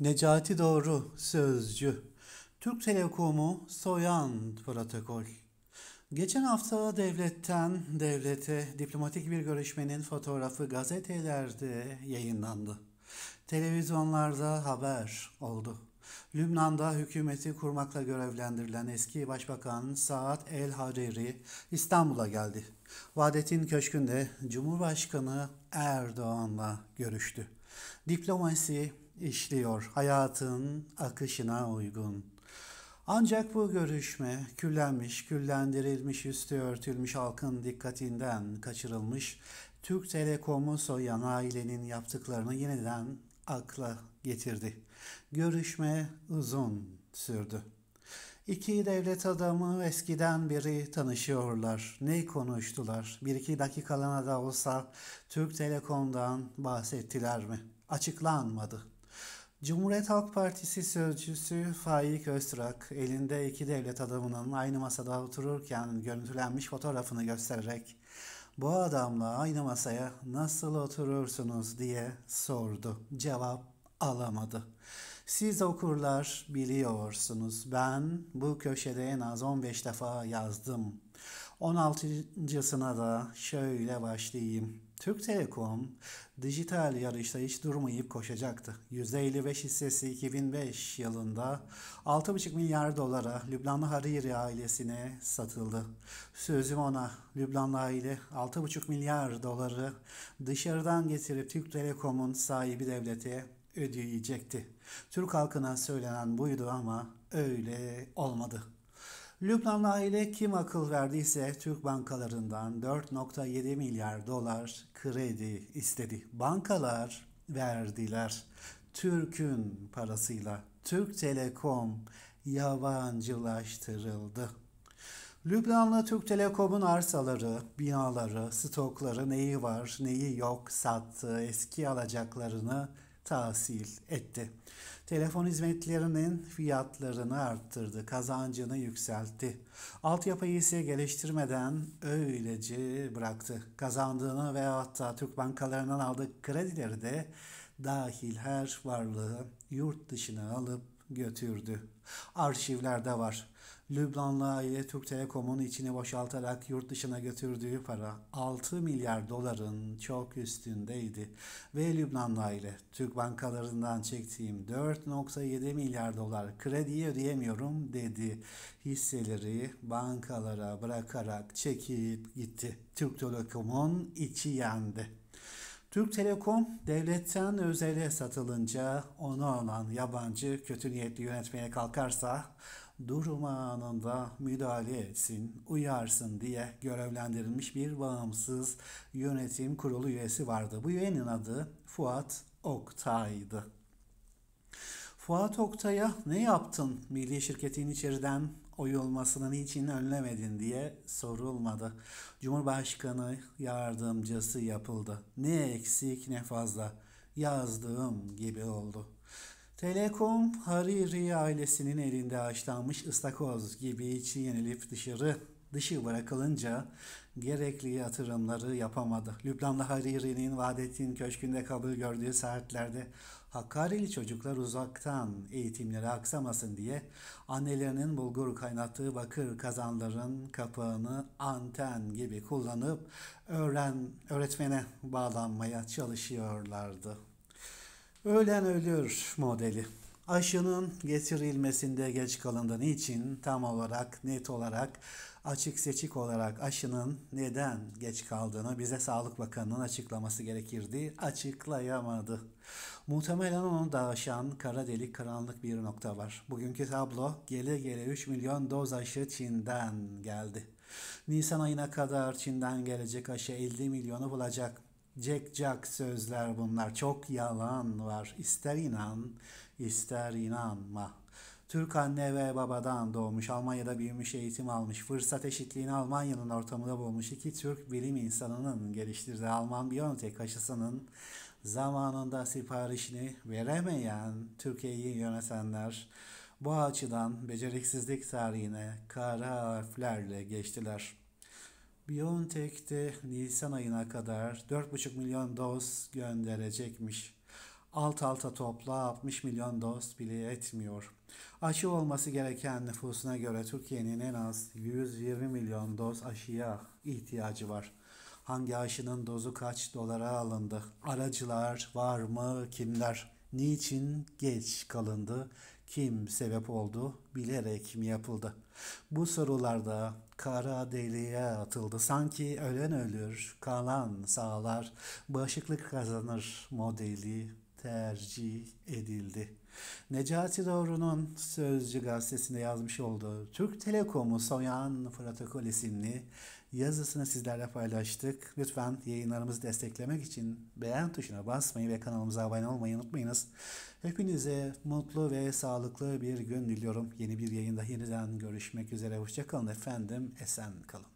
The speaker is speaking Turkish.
Necati Doğru Sözcü Türk Telekom'u soyan protokol. Geçen hafta devletten devlete diplomatik bir görüşmenin fotoğrafı gazetelerde yayınlandı. Televizyonlarda haber oldu. Lübnan'da hükümeti kurmakla görevlendirilen eski başbakan Saad El Hariri İstanbul'a geldi. Vadet'in köşkünde Cumhurbaşkanı Erdoğan'la görüştü. Diplomasi işliyor hayatın akışına uygun. Ancak bu görüşme küllenmiş, küllendirilmiş, üstü örtülmüş halkın dikkatinden kaçırılmış Türk Telekom'u soyan ailenin yaptıklarını yeniden akla getirdi. Görüşme uzun sürdü. İki devlet adamı eskiden beri tanışıyorlar. Ne konuştular? Bir iki dakikalığına da olsa Türk Telekom'dan bahsettiler mi? Açıklanmadı. Cumhuriyet Halk Partisi sözcüsü Faik Öztürk, elinde iki devlet adamının aynı masada otururken görüntülenmiş fotoğrafını göstererek bu adamla aynı masaya nasıl oturursunuz diye sordu. Cevap alamadı. Siz okurlar biliyorsunuz. Ben bu köşede en az 15 defa yazdım. 16.sına da şöyle başlayayım. Türk Telekom dijital yarışta hiç durmayıp koşacaktı. %55 hissesi 2005 yılında 6,5 milyar dolara Lübnanlı Hariri ailesine satıldı. Sözüm ona Lübnanlı aile 6,5 milyar doları dışarıdan getirip Türk Telekom'un sahibi devlete ödeyecekti. Türk halkına söylenen buydu ama öyle olmadı. Lübnanlı aile kim akıl verdiyse Türk bankalarından 4.7 milyar dolar kredi istedi. Bankalar verdiler. Türk'ün parasıyla Türk Telekom yabancılaştırıldı. Lübnanlı Türk Telekom'un arsaları, binaları, stokları neyi var neyi yok sattı, eski alacaklarını tahsil etti. Telefon hizmetlerinin fiyatlarını arttırdı, kazancını yükseltti. Altyapıyı ise geliştirmeden öylece bıraktı. Kazandığını ve hatta Türk bankalarından aldığı kredileri de dahil her varlığı yurt dışına alıp götürdü. Arşivlerde var. Lübnanlı aile Türk Telekom'un içini boşaltarak yurt dışına götürdüğü para 6 milyar doların çok üstündeydi. Ve Lübnanlı aile Türk bankalarından çektiğim 4.7 milyar dolar krediyi ödeyemiyorum dedi. Hisseleri bankalara bırakarak çekip gitti. Türk Telekom'un içi yendi. Türk Telekom devletten özele satılınca onu alan yabancı kötü niyetli yönetmeye kalkarsa durum anında müdahale etsin, uyarsın diye görevlendirilmiş bir bağımsız yönetim kurulu üyesi vardı. Bu üyenin adı Fuat Oktay'dı. Fuat Oktay'a ne yaptın milli şirketin içeriden oyulmasını niçin önlemedin diye sorulmadı. Cumhurbaşkanı yardımcısı yapıldı. Ne eksik ne fazla yazdığım gibi oldu. Telekom Hariri ailesinin elinde haşlanmış ıstakoz gibi içi yenilip dışarı dışı bırakılınca gerekli yatırımları yapamadı. Lübnanlı Hariri'nin Vahdettin Köşkü'nde kabul gördüğü saatlerde Hakkari'li çocuklar uzaktan eğitimleri aksamasın diye annelerinin bulgur kaynattığı bakır kazanların kapağını anten gibi kullanıp öğren öğretmene bağlanmaya çalışıyorlardı. Ölen ölür modeli aşının getirilmesinde geç kalındığı için tam olarak, net olarak, açık seçik olarak aşının neden geç kaldığını bize Sağlık Bakanı'nın açıklaması gerekirdi. Açıklayamadı. Muhtemelen onu dağışan kara delik karanlık bir nokta var. Bugünkü tablo gele gele 3 milyon doz aşı Çin'den geldi. Nisan ayına kadar Çin'den gelecek aşı 50 milyonu bulacak. Jack Jack sözler bunlar. Çok yalan var. İster inan, ister inanma. Türk anne ve babadan doğmuş, Almanya'da büyümüş, eğitim almış, fırsat eşitliğini Almanya'nın ortamında bulmuş iki Türk bilim insanının geliştirdiği Alman Biontech aşısının zamanında siparişini veremeyen Türkiye'yi yönetenler bu açıdan beceriksizlik tarihine kara harflerle geçtiler.'' BioNTech de Nisan ayına kadar 4,5 milyon doz gönderecekmiş. Alt alta topla 60 milyon doz bile etmiyor. Aşı olması gereken nüfusuna göre Türkiye'nin en az 120 milyon doz aşıya ihtiyacı var. Hangi aşının dozu kaç dolara alındı? Aracılar var mı? Kimler? Niçin geç kalındı? kim sebep oldu bilerek mi yapıldı? Bu sorularda kara deliğe atıldı. Sanki ölen ölür, kalan sağlar, bağışıklık kazanır modeli tercih edildi. Necati Doğru'nun Sözcü gazetesinde yazmış olduğu Türk Telekom'u soyan protokol isimli yazısını sizlerle paylaştık. Lütfen yayınlarımızı desteklemek için beğen tuşuna basmayı ve kanalımıza abone olmayı unutmayınız. Hepinize mutlu ve sağlıklı bir gün diliyorum. Yeni bir yayında yeniden görüşmek üzere. Hoşçakalın efendim. Esen kalın.